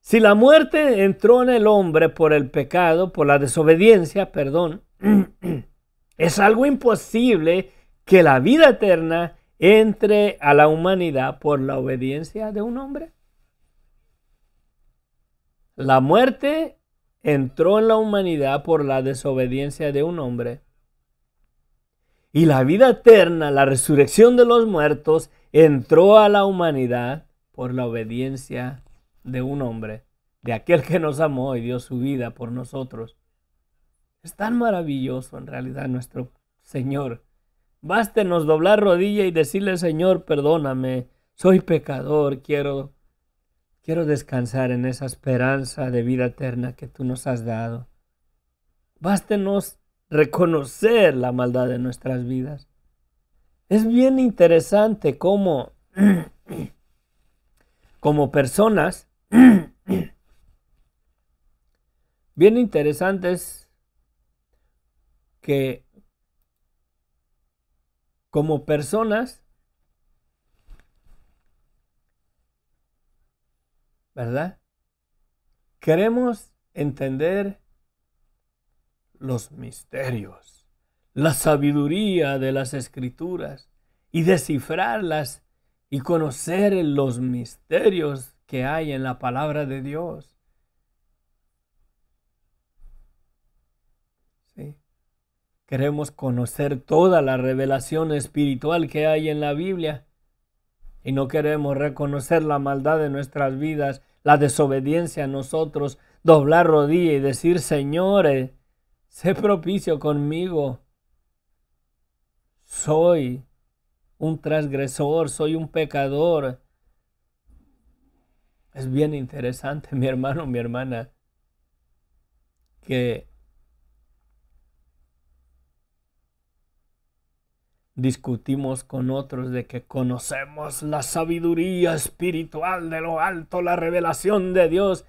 [SPEAKER 1] Si la muerte entró en el hombre por el pecado, por la desobediencia, perdón, es algo imposible que la vida eterna entre a la humanidad por la obediencia de un hombre. La muerte entró en la humanidad por la desobediencia de un hombre y la vida eterna, la resurrección de los muertos, entró a la humanidad por la obediencia de un hombre, de aquel que nos amó y dio su vida por nosotros. Es tan maravilloso en realidad nuestro Señor. Bástenos doblar rodilla y decirle, Señor, perdóname, soy pecador, quiero, quiero descansar en esa esperanza de vida eterna que tú nos has dado. Bástenos reconocer la maldad de nuestras vidas. Es bien interesante cómo, como personas, bien interesantes que como personas, ¿verdad? Queremos entender los misterios, la sabiduría de las escrituras y descifrarlas y conocer los misterios que hay en la palabra de Dios. Queremos conocer toda la revelación espiritual que hay en la Biblia y no queremos reconocer la maldad de nuestras vidas, la desobediencia a nosotros, doblar rodilla y decir, Señores, sé propicio conmigo. Soy un transgresor, soy un pecador. Es bien interesante, mi hermano, mi hermana, que discutimos con otros de que conocemos la sabiduría espiritual de lo alto, la revelación de Dios,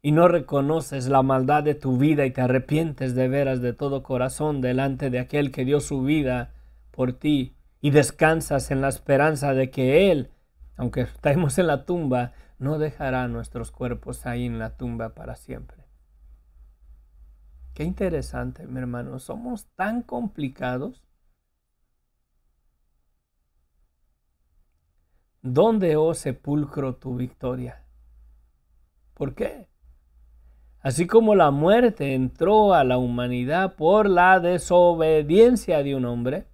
[SPEAKER 1] y no reconoces la maldad de tu vida y te arrepientes de veras de todo corazón delante de aquel que dio su vida por ti y descansas en la esperanza de que Él, aunque estemos en la tumba, no dejará nuestros cuerpos ahí en la tumba para siempre. Qué interesante, mi hermano. Somos tan complicados. ¿Dónde, oh sepulcro, tu victoria? ¿Por qué? Así como la muerte entró a la humanidad por la desobediencia de un hombre,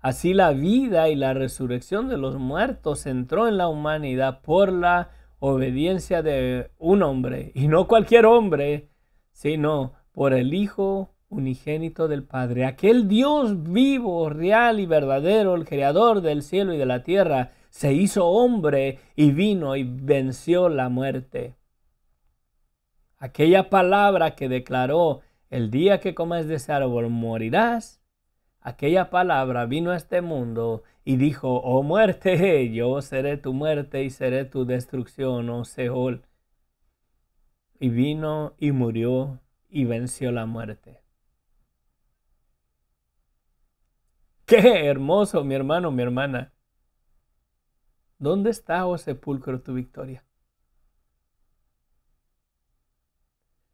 [SPEAKER 1] así la vida y la resurrección de los muertos entró en la humanidad por la obediencia de un hombre, y no cualquier hombre, sino por el Hijo unigénito del Padre, aquel Dios vivo, real y verdadero, el Creador del cielo y de la tierra, se hizo hombre y vino y venció la muerte aquella palabra que declaró, el día que comas de ese árbol morirás, aquella palabra vino a este mundo y dijo, oh muerte, yo seré tu muerte y seré tu destrucción, oh Seol. Y vino y murió y venció la muerte. Qué hermoso, mi hermano, mi hermana. ¿Dónde está, oh sepulcro, tu victoria?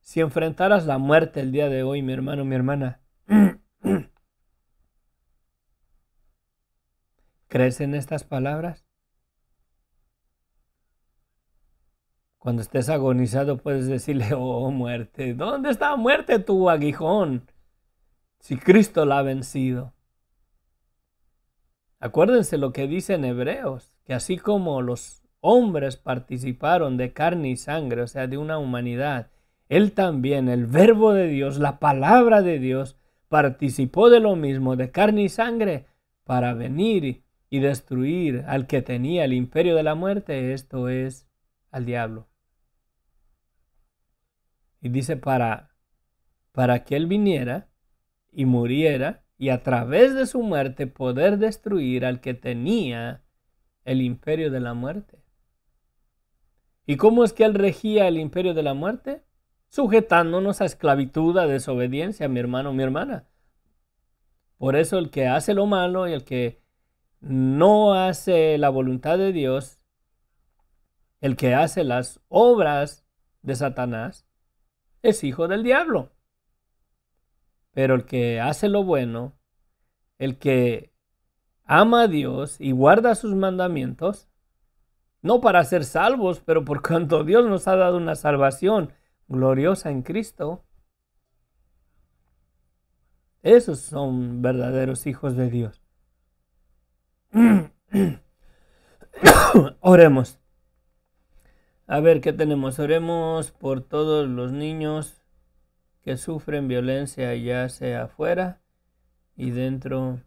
[SPEAKER 1] Si enfrentaras la muerte el día de hoy, mi hermano, mi hermana, ¿crees en estas palabras? Cuando estés agonizado puedes decirle, oh muerte, ¿dónde está muerte tu aguijón? Si Cristo la ha vencido. Acuérdense lo que dicen Hebreos, que así como los hombres participaron de carne y sangre, o sea, de una humanidad, él también, el verbo de Dios, la palabra de Dios, participó de lo mismo, de carne y sangre, para venir y destruir al que tenía el imperio de la muerte, esto es, al diablo. Y dice, para, para que él viniera y muriera y a través de su muerte poder destruir al que tenía el imperio de la muerte. ¿Y cómo es que él regía el imperio de la muerte? sujetándonos a esclavitud, a desobediencia, mi hermano, mi hermana. Por eso el que hace lo malo y el que no hace la voluntad de Dios, el que hace las obras de Satanás, es hijo del diablo. Pero el que hace lo bueno, el que ama a Dios y guarda sus mandamientos, no para ser salvos, pero por cuanto Dios nos ha dado una salvación, gloriosa en Cristo, esos son verdaderos hijos de Dios. Oremos. A ver qué tenemos. Oremos por todos los niños que sufren violencia ya sea afuera y dentro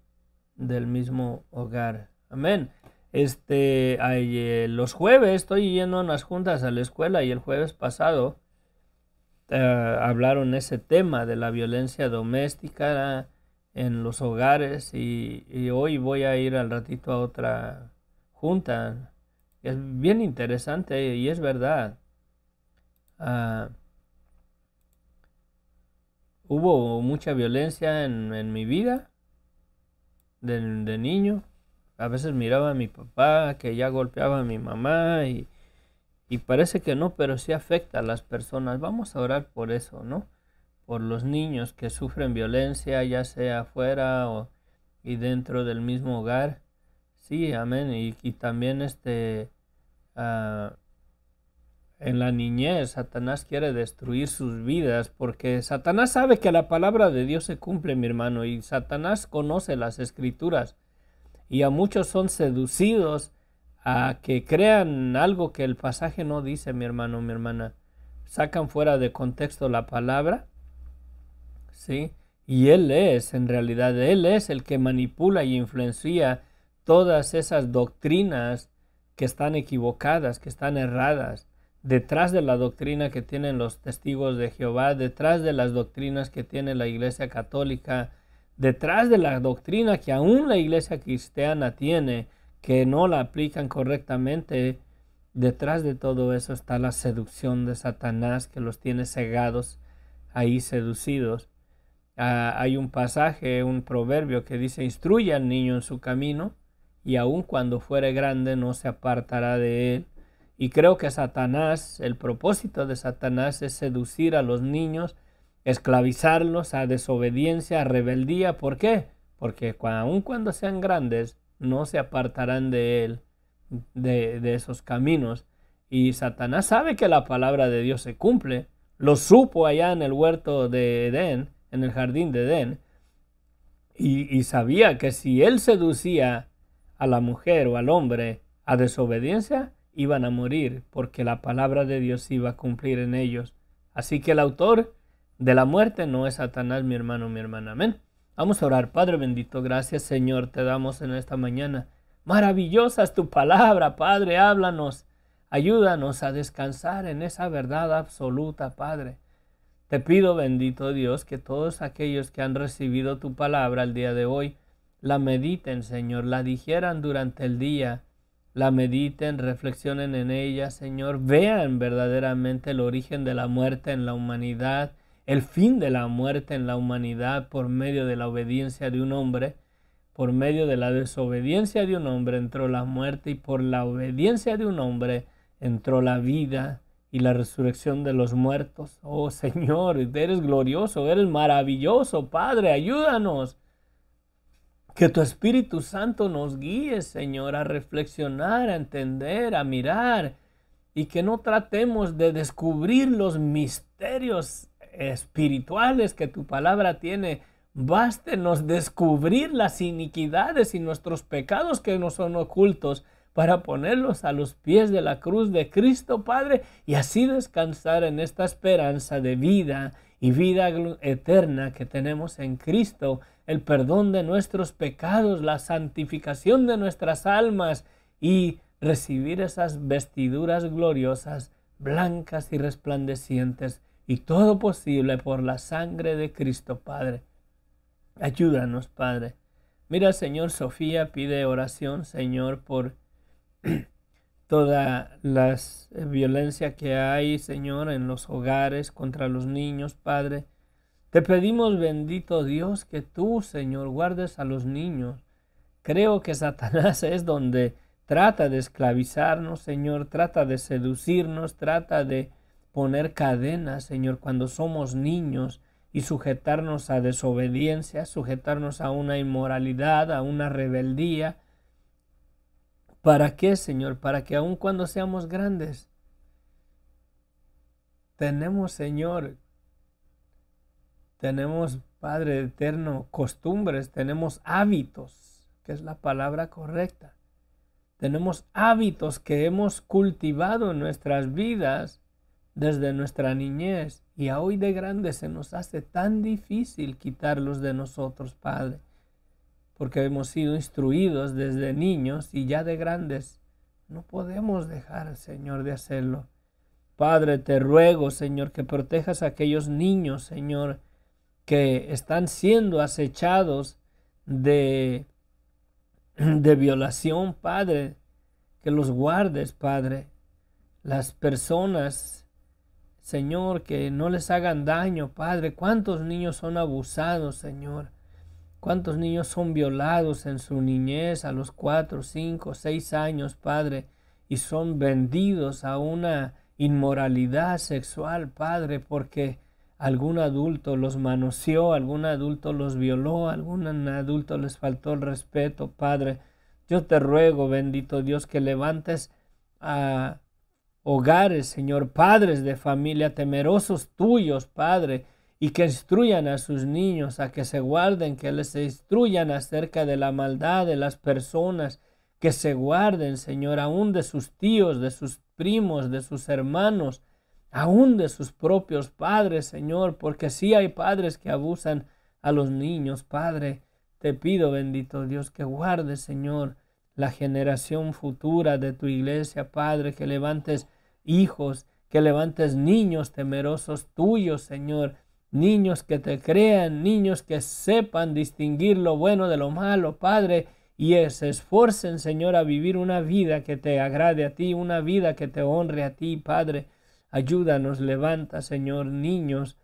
[SPEAKER 1] del mismo hogar. Amén. Este, eh, los jueves estoy yendo a unas juntas a la escuela y el jueves pasado eh, hablaron ese tema de la violencia doméstica en los hogares y, hoy voy a ir al ratito a otra junta. Es bien interesante y es verdad. Ah, hubo mucha violencia en, mi vida de, de, niño. A veces miraba a mi papá que ya golpeaba a mi mamá y, y parece que no, pero sí afecta a las personas. Vamos a orar por eso, ¿no? Por los niños que sufren violencia, ya sea afuera o, y dentro del mismo hogar. Sí, amén. Y, también este... Ah, en la niñez, Satanás quiere destruir sus vidas porque Satanás sabe que la palabra de Dios se cumple, mi hermano, y Satanás conoce las escrituras. Y a muchos son seducidos a que crean algo que el pasaje no dice, mi hermano, mi hermana. Sacan fuera de contexto la palabra, ¿sí? Y Él es, en realidad, Él es el que manipula y influencia todas esas doctrinas que están equivocadas, que están erradas, detrás de la doctrina que tienen los testigos de Jehová, detrás de las doctrinas que tiene la Iglesia Católica, detrás de la doctrina que aún la Iglesia Cristiana tiene, que no la aplican correctamente, detrás de todo eso está la seducción de Satanás que los tiene cegados, ahí seducidos. Ah, hay un pasaje, un proverbio que dice, instruye al niño en su camino y aun cuando fuere grande no se apartará de él. Y creo que Satanás, el propósito de Satanás es seducir a los niños, esclavizarlos a desobediencia, a rebeldía. ¿Por qué? Porque aun cuando sean grandes, no se apartarán de él, de, esos caminos. Y Satanás sabe que la palabra de Dios se cumple. Lo supo allá en el huerto de Edén, en el jardín de Edén. Y, sabía que si él seducía a la mujer o al hombre a desobediencia, iban a morir, porque la palabra de Dios iba a cumplir en ellos. Así que el autor de la muerte no es Satanás, mi hermano, mi hermana. Amén. Vamos a orar, Padre bendito, gracias Señor, te damos en esta mañana. Maravillosa es tu palabra, Padre, háblanos. Ayúdanos a descansar en esa verdad absoluta, Padre. Te pido, bendito Dios, que todos aquellos que han recibido tu palabra el día de hoy, la mediten, Señor, la dijeran durante el día, la mediten, reflexionen en ella, Señor, vean verdaderamente el origen de la muerte en la humanidad el fin de la muerte en la humanidad por medio de la obediencia de un hombre, por medio de la desobediencia de un hombre entró la muerte y por la obediencia de un hombre entró la vida y la resurrección de los muertos. Oh Señor, eres glorioso, eres maravilloso, Padre, ayúdanos. Que tu Espíritu Santo nos guíe, Señor, a reflexionar, a entender, a mirar, y que no tratemos de descubrir los misterios espirituales que tu palabra tiene. Bástenos descubrir las iniquidades y nuestros pecados que no son ocultos para ponerlos a los pies de la cruz de Cristo Padre y así descansar en esta esperanza de vida y vida eterna que tenemos en Cristo, el perdón de nuestros pecados, la santificación de nuestras almas y recibir esas vestiduras gloriosas, blancas y resplandecientes y todo posible por la sangre de Cristo, Padre. Ayúdanos, Padre. Mira, Señor, Sofía pide oración, Señor, por toda la eh, violencia que hay, Señor, en los hogares contra los niños, Padre. Te pedimos, bendito Dios, que tú, Señor, guardes a los niños. Creo que Satanás es donde trata de esclavizarnos, Señor, trata de seducirnos, trata de poner cadenas, Señor, cuando somos niños y sujetarnos a desobediencia, sujetarnos a una inmoralidad, a una rebeldía. ¿Para qué, Señor? Para que aun cuando seamos grandes, tenemos, Señor, tenemos, Padre Eterno, costumbres, tenemos hábitos, que es la palabra correcta. Tenemos hábitos que hemos cultivado en nuestras vidas desde nuestra niñez y a hoy de grandes se nos hace tan difícil quitarlos de nosotros, Padre, porque hemos sido instruidos desde niños y ya de grandes. No podemos dejar, Señor, de hacerlo. Padre, te ruego, Señor, que protejas a aquellos niños, Señor, que están siendo acechados de, de violación, Padre, que los guardes, Padre. Las personas, Señor, que no les hagan daño, Padre. ¿Cuántos niños son abusados, Señor? ¿Cuántos niños son violados en su niñez a los cuatro, cinco, seis años, Padre? Y son vendidos a una inmoralidad sexual, Padre, porque algún adulto los manoseó, algún adulto los violó, algún adulto les faltó el respeto, Padre. Yo te ruego, bendito Dios, que levantes a hogares, Señor, padres de familia, temerosos tuyos, Padre, y que instruyan a sus niños a que se guarden, que les instruyan acerca de la maldad de las personas, que se guarden, Señor, aún de sus tíos, de sus primos, de sus hermanos, aún de sus propios padres, Señor, porque sí hay padres que abusan a los niños, Padre. Te pido, bendito Dios, que guarde Señor, la generación futura de tu iglesia, Padre, que levantes hijos, que levantes niños temerosos tuyos, Señor, niños que te crean, niños que sepan distinguir lo bueno de lo malo, Padre, y se esfuercen, Señor, a vivir una vida que te agrade a ti, una vida que te honre a ti, Padre. Ayúdanos, levanta, Señor, niños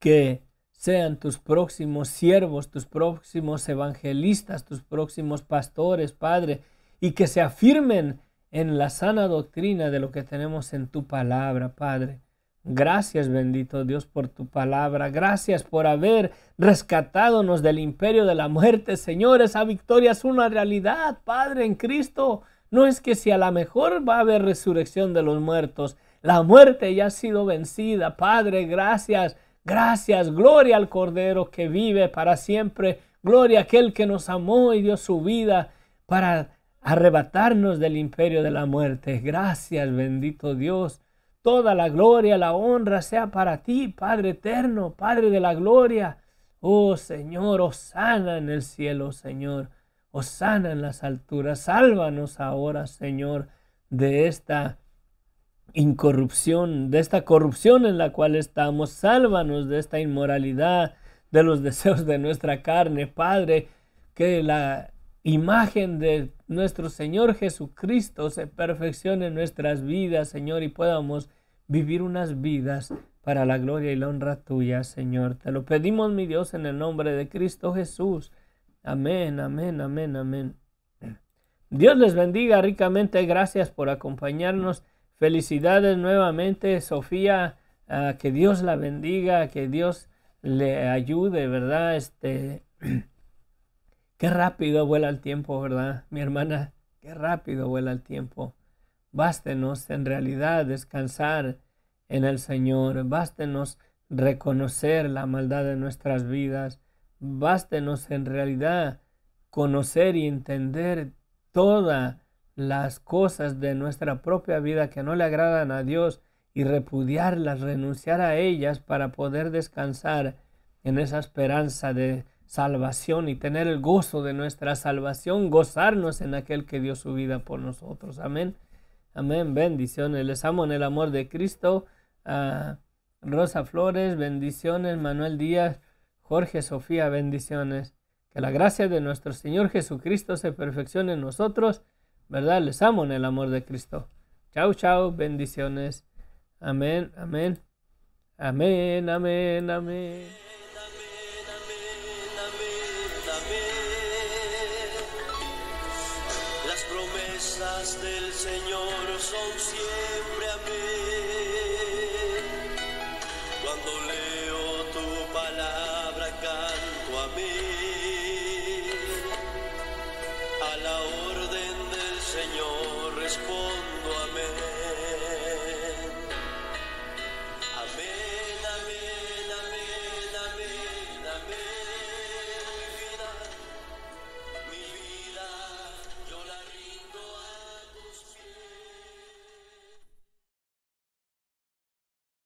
[SPEAKER 1] que sean tus próximos siervos, tus próximos evangelistas, tus próximos pastores, Padre, y que se afirmen en la sana doctrina de lo que tenemos en tu palabra, Padre. Gracias, bendito Dios, por tu palabra. Gracias por haber rescatadonos del imperio de la muerte, Señor. Esa victoria es una realidad, Padre, en Cristo. No es que si a lo mejor va a haber resurrección de los muertos. La muerte ya ha sido vencida, Padre. Gracias Gracias, gloria al Cordero que vive para siempre. Gloria a aquel que nos amó y dio su vida para arrebatarnos del imperio de la muerte. Gracias, bendito Dios. Toda la gloria, la honra sea para ti, Padre eterno, Padre de la gloria. Oh Señor, os sana en el cielo, Señor. os sana en las alturas. Sálvanos ahora, Señor, de esta incorrupción, de esta corrupción en la cual estamos. Sálvanos de esta inmoralidad, de los deseos de nuestra carne, Padre, que la imagen de nuestro Señor Jesucristo se perfeccione en nuestras vidas, Señor, y podamos vivir unas vidas para la gloria y la honra tuya, Señor. Te lo pedimos, mi Dios, en el nombre de Cristo Jesús. Amén, amén, amén, amén. Dios les bendiga ricamente. Gracias por acompañarnos. Felicidades nuevamente, Sofía. Ah, que Dios la bendiga, que Dios le ayude, ¿verdad? Este, qué rápido vuela el tiempo, ¿verdad? Mi hermana, qué rápido vuela el tiempo. Bástenos en realidad descansar en el Señor, bástenos reconocer la maldad de nuestras vidas, bástenos en realidad conocer y entender toda las cosas de nuestra propia vida que no le agradan a Dios y repudiarlas, renunciar a ellas para poder descansar en esa esperanza de salvación y tener el gozo de nuestra salvación, gozarnos en aquel que dio su vida por nosotros. Amén. Amén. Bendiciones. Les amo en el amor de Cristo. Ah, Rosa Flores, bendiciones. Manuel Díaz, Jorge Sofía, bendiciones. Que la gracia de nuestro Señor Jesucristo se perfeccione en nosotros ¿verdad? Les amo en el amor de Cristo. Chao, chao, bendiciones. Amén, amén. Amén, amén, amén. Las promesas del Señor son siempre amén.